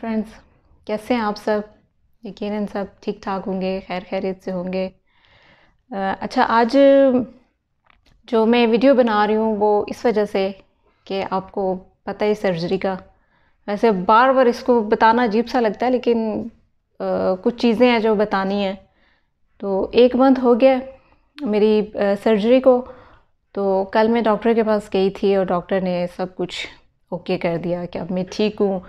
friends तो कैसे हैं आप सब यकीन सब ठीक ठाक होंगे खैर खैरियत से होंगे अच्छा आज जो मैं वीडियो बना रही हूँ वो इस वजह से कि आपको पता ही सर्जरी का वैसे बार बार इसको बताना अजीब सा लगता है लेकिन आ, कुछ चीज़ें हैं जो बतानी हैं तो एक मंथ हो गया मेरी आ, सर्जरी को तो कल मैं डॉक्टर के पास गई थी और डॉक्टर ने सब कुछ ओके कर दिया कि अब मैं ठीक हूँ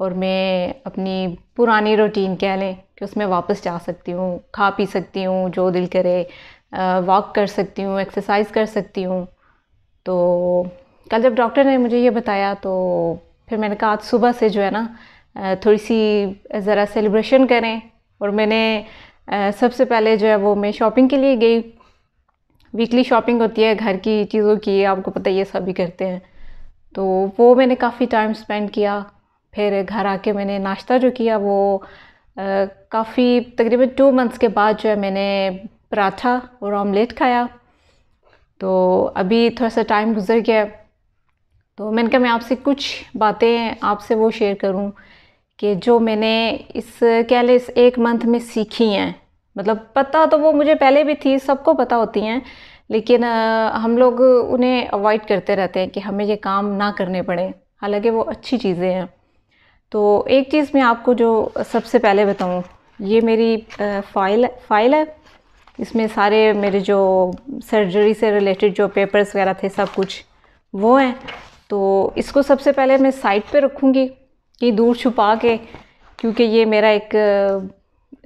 और मैं अपनी पुरानी रूटीन कह लें कि उसमें वापस जा सकती हूँ खा पी सकती हूँ जो दिल करे वॉक कर सकती हूँ एक्सरसाइज कर सकती हूँ तो कल जब डॉक्टर ने मुझे ये बताया तो फिर मैंने कहा आज सुबह से जो है ना थोड़ी सी ज़रा सेलिब्रेशन करें और मैंने सबसे पहले जो है वो मैं शॉपिंग के लिए गई वीकली शॉपिंग होती है घर की चीज़ों की आपको पता ही ये सभी करते हैं तो वो मैंने काफ़ी टाइम स्पेंड किया फिर घर आके मैंने नाश्ता जो किया वो काफ़ी तकरीबन टू मंथ्स के बाद जो है मैंने पराठा और ऑमलेट खाया तो अभी थोड़ा सा टाइम गुजर गया तो मैंने कहा मैं आपसे कुछ बातें आपसे वो शेयर करूं कि जो मैंने इस कह लें इस एक मंथ में सीखी हैं मतलब पता तो वो मुझे पहले भी थी सबको पता होती हैं लेकिन हम लोग उन्हें अवॉइड करते रहते हैं कि हमें ये काम ना करने पड़े हालांकि वो अच्छी चीज़ें हैं तो एक चीज़ मैं आपको जो सबसे पहले बताऊँ ये मेरी फाइल फाइल है इसमें सारे मेरे जो सर्जरी से रिलेटेड जो पेपर्स वगैरह थे सब कुछ वो हैं तो इसको सबसे पहले मैं साइड पे रखूँगी ये दूर छुपा के क्योंकि ये मेरा एक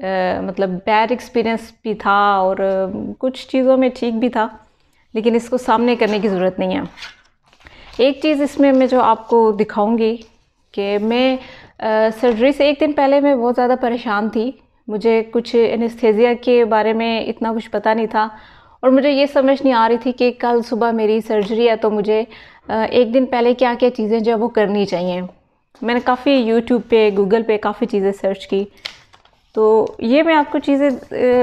आ, मतलब बैड एक्सपीरियंस भी था और कुछ चीज़ों में ठीक भी था लेकिन इसको सामने करने की ज़रूरत नहीं है एक चीज़ इसमें मैं जो आपको दिखाऊँगी कि मैं सर्जरी से एक दिन पहले मैं बहुत ज़्यादा परेशान थी मुझे कुछ एनेस्थेजिया के बारे में इतना कुछ पता नहीं था और मुझे ये समझ नहीं आ रही थी कि कल सुबह मेरी सर्जरी है तो मुझे एक दिन पहले क्या क्या चीज़ें जो वो करनी चाहिए मैंने काफ़ी यूट्यूब पे गूगल पे काफ़ी चीज़ें सर्च की तो ये मैं आपको चीज़ें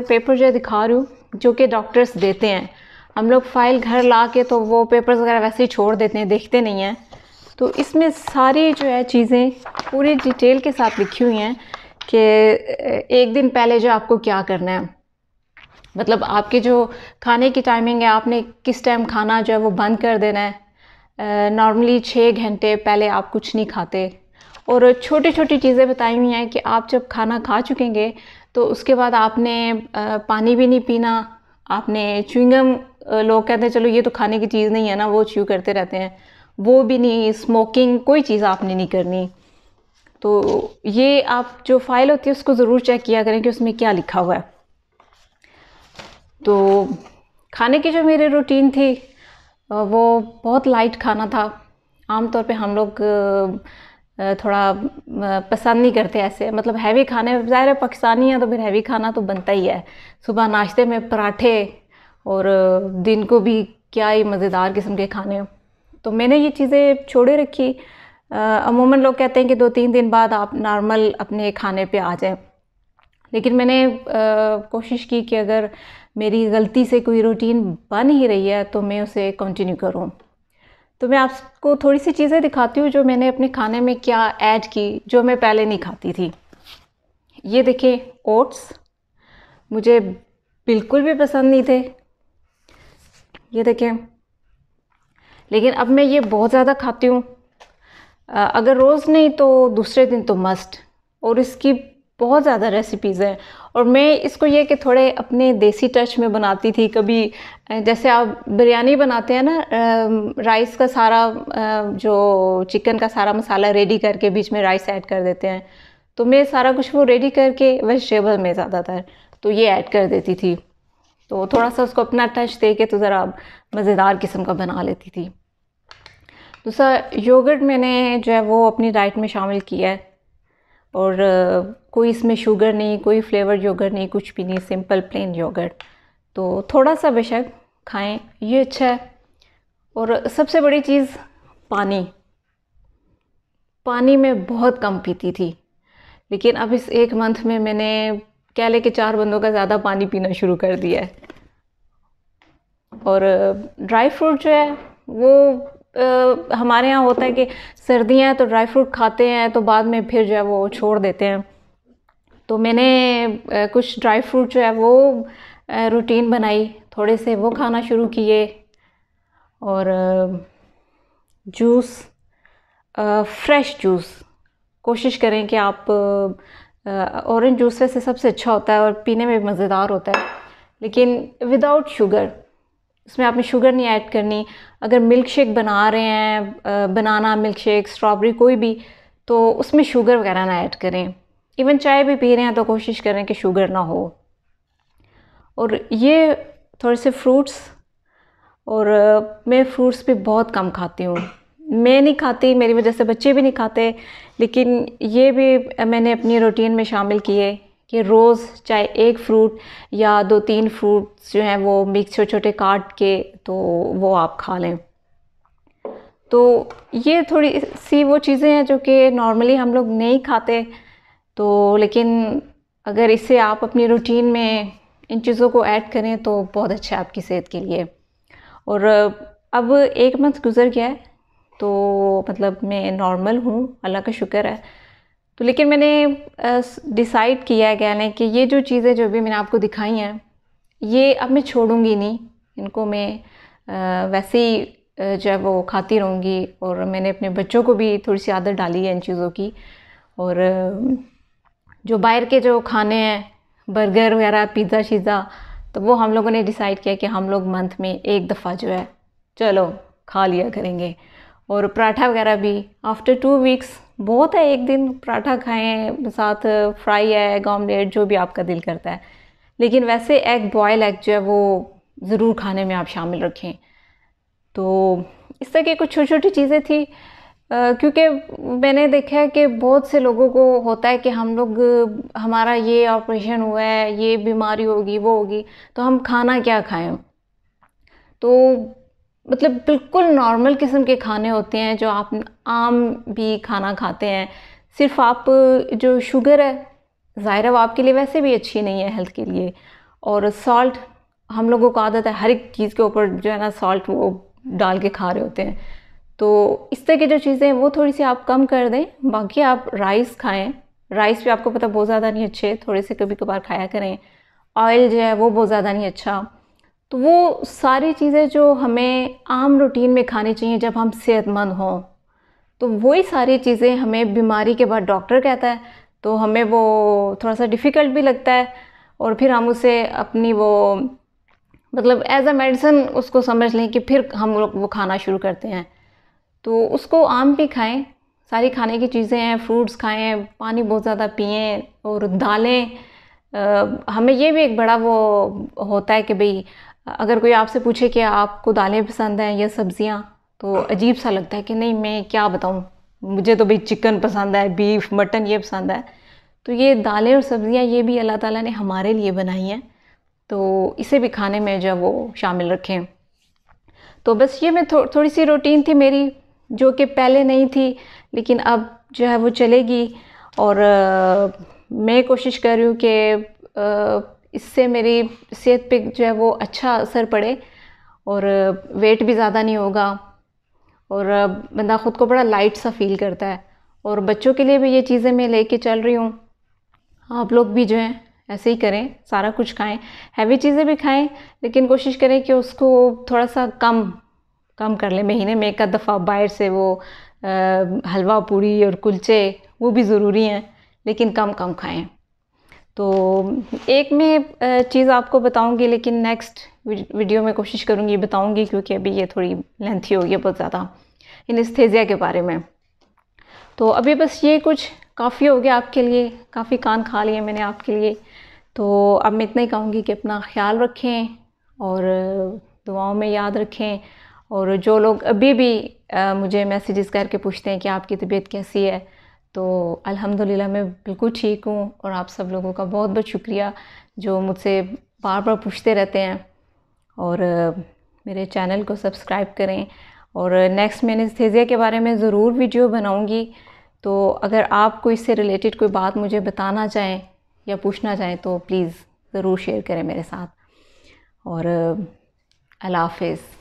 पेपर जो दिखा रही हूँ जो कि डॉक्टर्स देते हैं हम लोग फ़ाइल घर ला के तो वो पेपर्स वगैरह वैसे ही छोड़ देते हैं देखते नहीं हैं तो इसमें सारी जो है चीज़ें पूरी डिटेल के साथ लिखी हुई हैं कि एक दिन पहले जो आपको क्या करना है मतलब आपके जो खाने की टाइमिंग है आपने किस टाइम खाना जो है वो बंद कर देना है नॉर्मली छः घंटे पहले आप कुछ नहीं खाते और छोटी छोटी चीज़ें बताई हुई हैं कि आप जब खाना खा चुकेंगे तो उसके बाद आपने पानी भी नहीं पीना आपने चुविंगम लोग कहते हैं चलो ये तो खाने की चीज़ नहीं है ना वो च्यू करते रहते हैं वो भी नहीं स्मोकिंग कोई चीज़ आपने नहीं करनी तो ये आप जो फ़ाइल होती है उसको ज़रूर चेक किया करें कि उसमें क्या लिखा हुआ है तो खाने की जो मेरी रूटीन थी वो बहुत लाइट खाना था आमतौर पे हम लोग थोड़ा पसंद नहीं करते ऐसे मतलब हैवी खाने ज़ाहिर है पाकिस्तानी है तो फिर हैवी खाना तो बनता ही है सुबह नाश्ते में पराठे और दिन को भी क्या ही मज़ेदार किस्म के खाने तो मैंने ये चीज़ें छोड़े रखी अमूमन लोग कहते हैं कि दो तीन दिन बाद आप नॉर्मल अपने खाने पे आ जाएं लेकिन मैंने आ, कोशिश की कि अगर मेरी गलती से कोई रूटीन बन ही रही है तो मैं उसे कंटिन्यू करूं तो मैं आपको थोड़ी सी चीज़ें दिखाती हूँ जो मैंने अपने खाने में क्या ऐड की जो मैं पहले नहीं खाती थी ये देखें ओट्स मुझे बिल्कुल भी पसंद नहीं थे ये देखें लेकिन अब मैं ये बहुत ज़्यादा खाती हूँ अगर रोज़ नहीं तो दूसरे दिन तो मस्ट और इसकी बहुत ज़्यादा रेसिपीज़ हैं और मैं इसको ये कि थोड़े अपने देसी टच में बनाती थी कभी जैसे आप बिरयानी बनाते हैं ना राइस का सारा जो चिकन का सारा मसाला रेडी करके बीच में राइस ऐड कर देते हैं तो मैं सारा कुछ वो रेडी करके वेजिटेबल में ज़्यादातर तो ये ऐड कर देती थी तो थोड़ा सा उसको अपना टच दे के तो ज़रा मज़ेदार किस्म का बना लेती थी दूसरा योगर्ट मैंने जो है वो अपनी डाइट में शामिल किया है और कोई इसमें शुगर नहीं कोई फ्लेवर योगर्ट नहीं कुछ भी नहीं सिंपल प्लेन योगर्ट तो थोड़ा सा बेशक खाएं ये अच्छा है और सबसे बड़ी चीज़ पानी पानी मैं बहुत कम पीती थी लेकिन अब इस एक मंथ में मैंने कह लें कि चार बंदों का ज़्यादा पानी पीना शुरू कर दिया है और ड्राई फ्रूट जो है वो आ, हमारे यहाँ होता है कि सर्दियाँ हैं तो ड्राई फ्रूट खाते हैं तो बाद में फिर जो है वो छोड़ देते हैं तो मैंने आ, कुछ ड्राई फ्रूट जो है वो आ, रूटीन बनाई थोड़े से वो खाना शुरू किए और जूस फ्रेश जूस कोशिश करें कि आप ऑरेंज जूस से सबसे अच्छा होता है और पीने में मज़ेदार होता है लेकिन विदाउट शुगर उसमें आपने शुगर नहीं ऐड करनी अगर मिल्क शेक बना रहे हैं बनाना मिल्क शेक स्ट्रॉबेरी कोई भी तो उसमें शुगर वगैरह ना ऐड करें इवन चाय भी पी रहे हैं तो कोशिश करें कि शुगर ना हो और ये थोड़े से फ्रूट्स और मैं फ्रूट्स भी बहुत कम खाती हूँ मैं नहीं खाती मेरी वजह से बच्चे भी नहीं खाते लेकिन ये भी मैंने अपनी रूटीन में शामिल किए कि रोज़ चाहे एक फ्रूट या दो तीन फ्रूट्स जो हैं वो मिक्स छोटे छोटे काट के तो वो आप खा लें तो ये थोड़ी सी वो चीज़ें हैं जो कि नॉर्मली हम लोग नहीं खाते तो लेकिन अगर इसे आप अपनी रूटीन में इन चीज़ों को ऐड करें तो बहुत अच्छा है आपकी सेहत के लिए और अब एक मंथ गुज़र गया है तो मतलब मैं नॉर्मल हूँ अल्लाह का शुक्र है तो लेकिन मैंने डिसाइड किया गया कहने कि ये जो चीज़ें जो भी मैंने आपको दिखाई हैं ये अब मैं छोड़ूंगी नहीं इनको मैं वैसे ही जो है वो खाती रहूँगी और मैंने अपने बच्चों को भी थोड़ी सी आदत डाली है इन चीज़ों की और जो बाहर के जो खाने हैं बर्गर वगैरह पिज़्ज़ा शीज़ा तो वो हम लोगों ने डिसाइड किया कि हम लोग मंथ में एक दफ़ा जो है चलो खा लिया करेंगे और पराठा वगैरह भी आफ्टर टू वीक्स बहुत है एक दिन पराठा खाएं साथ फ्राई है एग ऑमलेट जो भी आपका दिल करता है लेकिन वैसे एग बॉयल एग जो है वो ज़रूर खाने में आप शामिल रखें तो इस तरह की कुछ छोटी छोटी चीज़ें थी क्योंकि मैंने देखा है कि बहुत से लोगों को होता है कि हम लोग हमारा ये ऑपरेशन हुआ है ये बीमारी होगी वो होगी तो हम खाना क्या खाएं तो मतलब बिल्कुल नॉर्मल किस्म के खाने होते हैं जो आप आम भी खाना खाते हैं सिर्फ आप जो शुगर है ज़ाहिर है वो आपके लिए वैसे भी अच्छी नहीं है हेल्थ के लिए और सॉल्ट हम लोगों को आदत है हर एक चीज़ के ऊपर जो है ना सॉल्ट वो डाल के खा रहे होते हैं तो इस तरह की जो चीज़ें हैं वो थोड़ी सी आप कम कर दें बाकी आप राइस खाएं राइस भी आपको पता बहुत ज़्यादा नहीं अच्छे थोड़े से कभी कभार खाया करें ऑयल जो है वो बहुत ज़्यादा नहीं अच्छा तो वो सारी चीज़ें जो हमें आम रूटीन में खानी चाहिए जब हम सेहतमंद हों तो वही सारी चीज़ें हमें बीमारी के बाद डॉक्टर कहता है तो हमें वो थोड़ा सा डिफ़िकल्ट भी लगता है और फिर हम उसे अपनी वो मतलब एज अ मेडिसिन उसको समझ लें कि फिर हम लोग वो खाना शुरू करते हैं तो उसको आम भी खाएं सारी खाने की चीज़ें हैं फ्रूट्स खाएं पानी बहुत ज़्यादा पिएं और दालें हमें ये भी एक बड़ा वो होता है कि भाई अगर कोई आपसे पूछे कि आपको दालें पसंद हैं या सब्ज़ियाँ तो अजीब सा लगता है कि नहीं मैं क्या बताऊँ मुझे तो भाई चिकन पसंद है बीफ मटन ये पसंद है तो ये दालें और सब्ज़ियाँ ये भी अल्लाह ताला ने हमारे लिए बनाई हैं तो इसे भी खाने में जो वो शामिल रखें तो बस ये मैं थो, थोड़ी सी रूटीन थी मेरी जो कि पहले नहीं थी लेकिन अब जो है वो चलेगी और आ, मैं कोशिश कर रही हूँ कि इससे मेरी सेहत पे जो है वो अच्छा असर पड़े और वेट भी ज़्यादा नहीं होगा और बंदा ख़ुद को बड़ा लाइट सा फील करता है और बच्चों के लिए भी ये चीज़ें मैं लेके चल रही हूँ आप लोग भी जो हैं ऐसे ही करें सारा कुछ खाएं हैवी चीज़ें भी खाएं लेकिन कोशिश करें कि उसको थोड़ा सा कम कम कर लें महीने में एक दफ़ा बाहर से वो आ, हलवा पूरी और कुलचे वो भी ज़रूरी हैं लेकिन कम कम खाएं तो एक में चीज़ आपको बताऊंगी लेकिन नेक्स्ट वीडियो में कोशिश करूंगी बताऊंगी क्योंकि अभी ये थोड़ी लेंथी होगी बहुत ज़्यादा इन स्थेजिया के बारे में तो अभी बस ये कुछ काफ़ी हो गया आपके लिए काफ़ी कान खा लिए मैंने आपके लिए तो अब मैं इतना ही कहूँगी कि अपना ख्याल रखें और दुआओं में याद रखें और जो लोग अभी भी मुझे मैसेजेस करके पूछते हैं कि आपकी तबीयत कैसी है तो अल्हम्दुलिल्लाह मैं बिल्कुल ठीक हूँ और आप सब लोगों का बहुत बहुत शुक्रिया जो मुझसे बार बार पूछते रहते हैं और मेरे चैनल को सब्सक्राइब करें और नेक्स्ट मैंने थेजिया के बारे में ज़रूर वीडियो बनाऊँगी तो अगर आप कोई इससे रिलेटेड कोई बात मुझे बताना चाहें या पूछना चाहें तो प्लीज़ ज़रूर शेयर करें मेरे साथ और अल्लाह हाफिज़